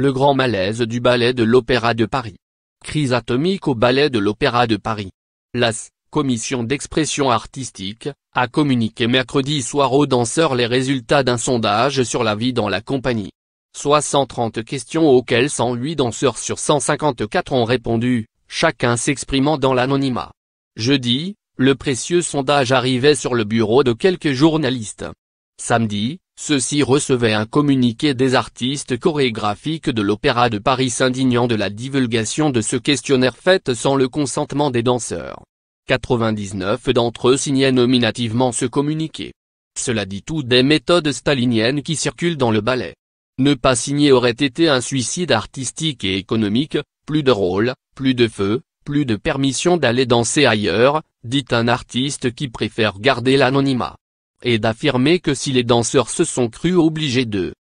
Le grand malaise du ballet de l'Opéra de Paris. Crise atomique au ballet de l'Opéra de Paris. L'AS, Commission d'expression artistique, a communiqué mercredi soir aux danseurs les résultats d'un sondage sur la vie dans la compagnie. 630 questions auxquelles 108 danseurs sur 154 ont répondu, chacun s'exprimant dans l'anonymat. Jeudi, le précieux sondage arrivait sur le bureau de quelques journalistes. Samedi, ceux-ci recevaient un communiqué des artistes chorégraphiques de l'Opéra de Paris s'indignant de la divulgation de ce questionnaire faite sans le consentement des danseurs. 99 d'entre eux signaient nominativement ce communiqué. Cela dit tout des méthodes staliniennes qui circulent dans le ballet. Ne pas signer aurait été un suicide artistique et économique, plus de rôle, plus de feu, plus de permission d'aller danser ailleurs, dit un artiste qui préfère garder l'anonymat et d'affirmer que si les danseurs se sont crus obligés de